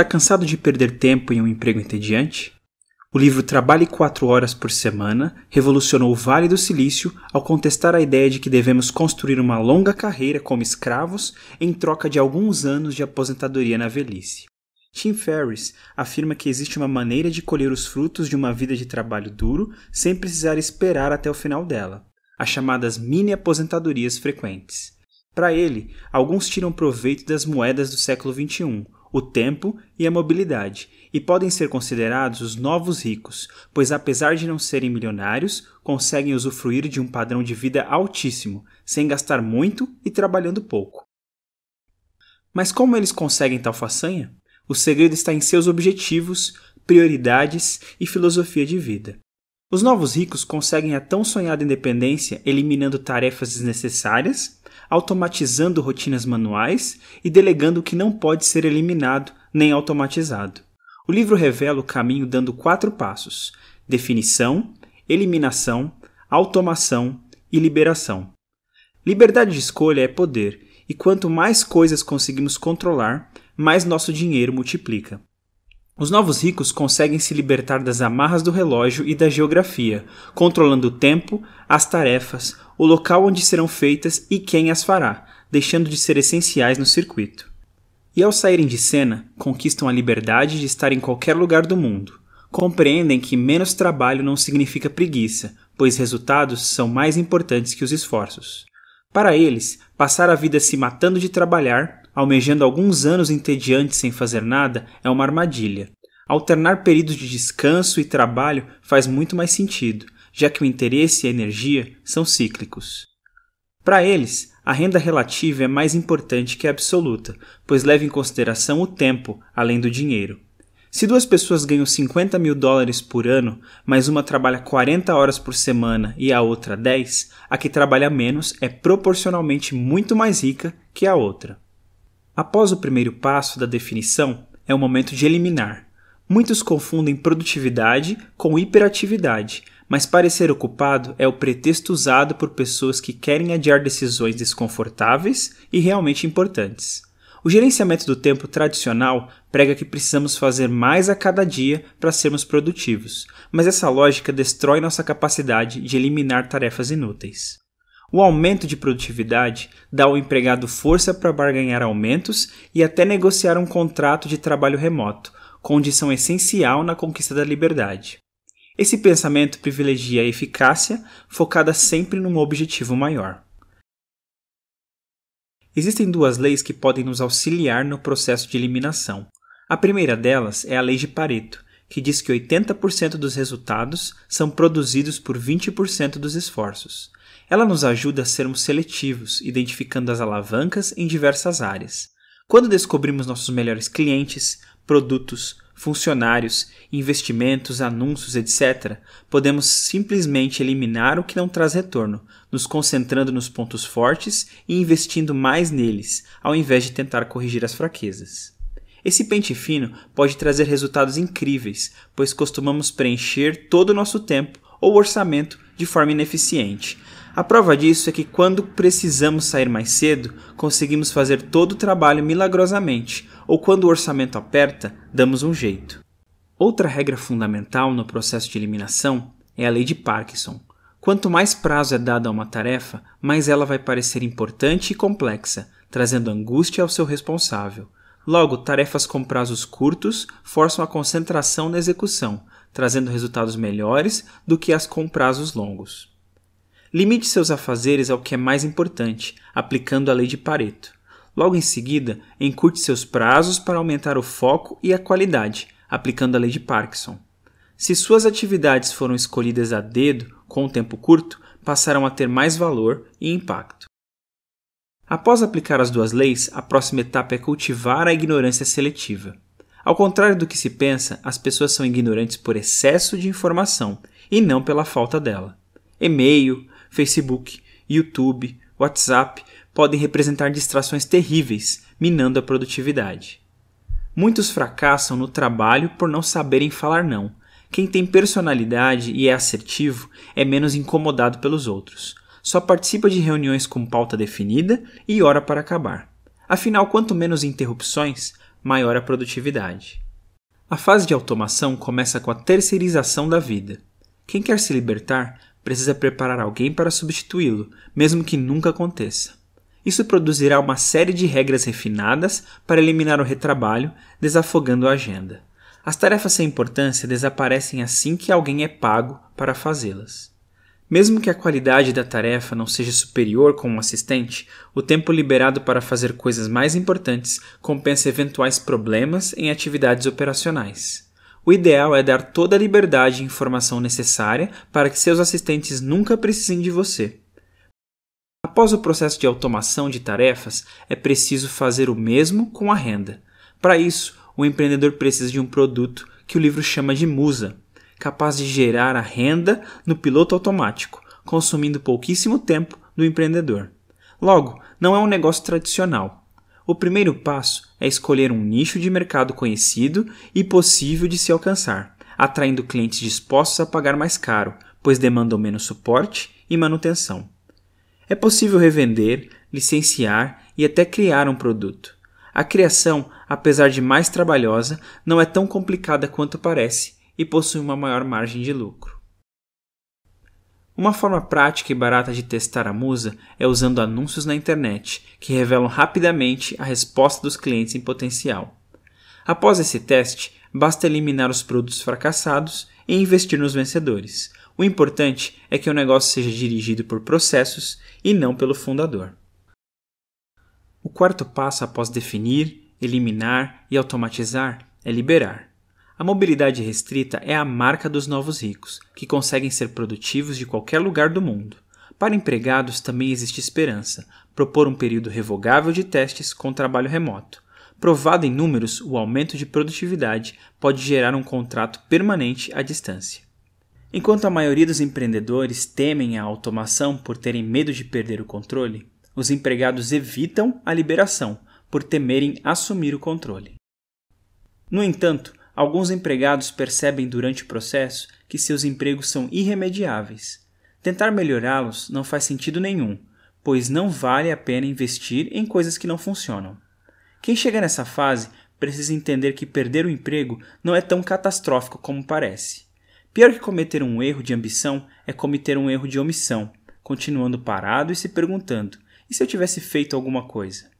está cansado de perder tempo em um emprego entediante? O livro Trabalhe 4 Horas por Semana revolucionou o Vale do Silício ao contestar a ideia de que devemos construir uma longa carreira como escravos em troca de alguns anos de aposentadoria na velhice. Tim Ferriss afirma que existe uma maneira de colher os frutos de uma vida de trabalho duro sem precisar esperar até o final dela, as chamadas mini-aposentadorias frequentes. Para ele, alguns tiram proveito das moedas do século XXI, o tempo e a mobilidade, e podem ser considerados os novos ricos, pois apesar de não serem milionários, conseguem usufruir de um padrão de vida altíssimo, sem gastar muito e trabalhando pouco. Mas como eles conseguem tal façanha? O segredo está em seus objetivos, prioridades e filosofia de vida. Os novos ricos conseguem a tão sonhada independência eliminando tarefas desnecessárias, automatizando rotinas manuais e delegando o que não pode ser eliminado nem automatizado. O livro revela o caminho dando quatro passos: definição, eliminação, automação e liberação. Liberdade de escolha é poder, e quanto mais coisas conseguimos controlar, mais nosso dinheiro multiplica. Os novos ricos conseguem se libertar das amarras do relógio e da geografia, controlando o tempo, as tarefas, o local onde serão feitas e quem as fará, deixando de ser essenciais no circuito. E ao saírem de cena, conquistam a liberdade de estar em qualquer lugar do mundo. Compreendem que menos trabalho não significa preguiça, pois resultados são mais importantes que os esforços. Para eles, passar a vida se matando de trabalhar almejando alguns anos entediantes sem fazer nada é uma armadilha. Alternar períodos de descanso e trabalho faz muito mais sentido, já que o interesse e a energia são cíclicos. Para eles, a renda relativa é mais importante que a absoluta, pois leva em consideração o tempo, além do dinheiro. Se duas pessoas ganham 50 mil dólares por ano, mas uma trabalha 40 horas por semana e a outra 10, a que trabalha menos é proporcionalmente muito mais rica que a outra. Após o primeiro passo da definição, é o momento de eliminar. Muitos confundem produtividade com hiperatividade, mas parecer ocupado é o pretexto usado por pessoas que querem adiar decisões desconfortáveis e realmente importantes. O gerenciamento do tempo tradicional prega que precisamos fazer mais a cada dia para sermos produtivos, mas essa lógica destrói nossa capacidade de eliminar tarefas inúteis. O aumento de produtividade dá ao empregado força para barganhar aumentos e até negociar um contrato de trabalho remoto, condição essencial na conquista da liberdade. Esse pensamento privilegia a eficácia, focada sempre num objetivo maior. Existem duas leis que podem nos auxiliar no processo de eliminação. A primeira delas é a Lei de Pareto, que diz que 80% dos resultados são produzidos por 20% dos esforços. Ela nos ajuda a sermos seletivos, identificando as alavancas em diversas áreas. Quando descobrimos nossos melhores clientes, produtos, funcionários, investimentos, anúncios, etc., podemos simplesmente eliminar o que não traz retorno, nos concentrando nos pontos fortes e investindo mais neles, ao invés de tentar corrigir as fraquezas. Esse pente fino pode trazer resultados incríveis, pois costumamos preencher todo o nosso tempo ou orçamento de forma ineficiente, a prova disso é que quando precisamos sair mais cedo, conseguimos fazer todo o trabalho milagrosamente, ou quando o orçamento aperta, damos um jeito. Outra regra fundamental no processo de eliminação é a lei de Parkinson. Quanto mais prazo é dado a uma tarefa, mais ela vai parecer importante e complexa, trazendo angústia ao seu responsável. Logo, tarefas com prazos curtos forçam a concentração na execução, trazendo resultados melhores do que as com prazos longos. Limite seus afazeres ao que é mais importante, aplicando a lei de Pareto. Logo em seguida, encurte seus prazos para aumentar o foco e a qualidade, aplicando a lei de Parkinson. Se suas atividades foram escolhidas a dedo, com um tempo curto, passarão a ter mais valor e impacto. Após aplicar as duas leis, a próxima etapa é cultivar a ignorância seletiva. Ao contrário do que se pensa, as pessoas são ignorantes por excesso de informação e não pela falta dela. E-mail, Facebook, YouTube, WhatsApp podem representar distrações terríveis, minando a produtividade. Muitos fracassam no trabalho por não saberem falar não. Quem tem personalidade e é assertivo é menos incomodado pelos outros. Só participa de reuniões com pauta definida e hora para acabar. Afinal, quanto menos interrupções, maior a produtividade. A fase de automação começa com a terceirização da vida. Quem quer se libertar precisa preparar alguém para substituí-lo, mesmo que nunca aconteça. Isso produzirá uma série de regras refinadas para eliminar o retrabalho, desafogando a agenda. As tarefas sem importância desaparecem assim que alguém é pago para fazê-las. Mesmo que a qualidade da tarefa não seja superior com um assistente, o tempo liberado para fazer coisas mais importantes compensa eventuais problemas em atividades operacionais. O ideal é dar toda a liberdade e informação necessária para que seus assistentes nunca precisem de você. Após o processo de automação de tarefas, é preciso fazer o mesmo com a renda. Para isso, o empreendedor precisa de um produto que o livro chama de musa, capaz de gerar a renda no piloto automático, consumindo pouquíssimo tempo do empreendedor. Logo, não é um negócio tradicional o primeiro passo é escolher um nicho de mercado conhecido e possível de se alcançar, atraindo clientes dispostos a pagar mais caro, pois demandam menos suporte e manutenção. É possível revender, licenciar e até criar um produto. A criação, apesar de mais trabalhosa, não é tão complicada quanto parece e possui uma maior margem de lucro. Uma forma prática e barata de testar a musa é usando anúncios na internet, que revelam rapidamente a resposta dos clientes em potencial. Após esse teste, basta eliminar os produtos fracassados e investir nos vencedores. O importante é que o negócio seja dirigido por processos e não pelo fundador. O quarto passo após definir, eliminar e automatizar é liberar. A mobilidade restrita é a marca dos novos ricos, que conseguem ser produtivos de qualquer lugar do mundo. Para empregados também existe esperança, propor um período revogável de testes com trabalho remoto. Provado em números, o aumento de produtividade pode gerar um contrato permanente à distância. Enquanto a maioria dos empreendedores temem a automação por terem medo de perder o controle, os empregados evitam a liberação por temerem assumir o controle. No entanto, Alguns empregados percebem durante o processo que seus empregos são irremediáveis. Tentar melhorá-los não faz sentido nenhum, pois não vale a pena investir em coisas que não funcionam. Quem chega nessa fase precisa entender que perder o emprego não é tão catastrófico como parece. Pior que cometer um erro de ambição é cometer um erro de omissão, continuando parado e se perguntando: e se eu tivesse feito alguma coisa?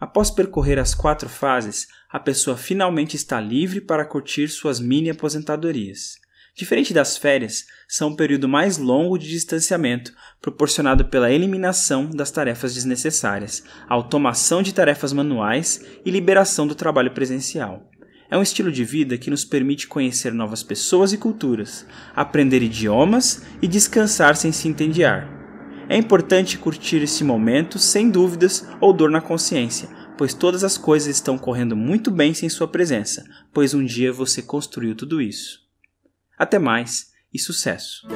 Após percorrer as quatro fases, a pessoa finalmente está livre para curtir suas mini aposentadorias. Diferente das férias, são um período mais longo de distanciamento, proporcionado pela eliminação das tarefas desnecessárias, automação de tarefas manuais e liberação do trabalho presencial. É um estilo de vida que nos permite conhecer novas pessoas e culturas, aprender idiomas e descansar sem se entediar. É importante curtir esse momento sem dúvidas ou dor na consciência, pois todas as coisas estão correndo muito bem sem sua presença, pois um dia você construiu tudo isso. Até mais e sucesso!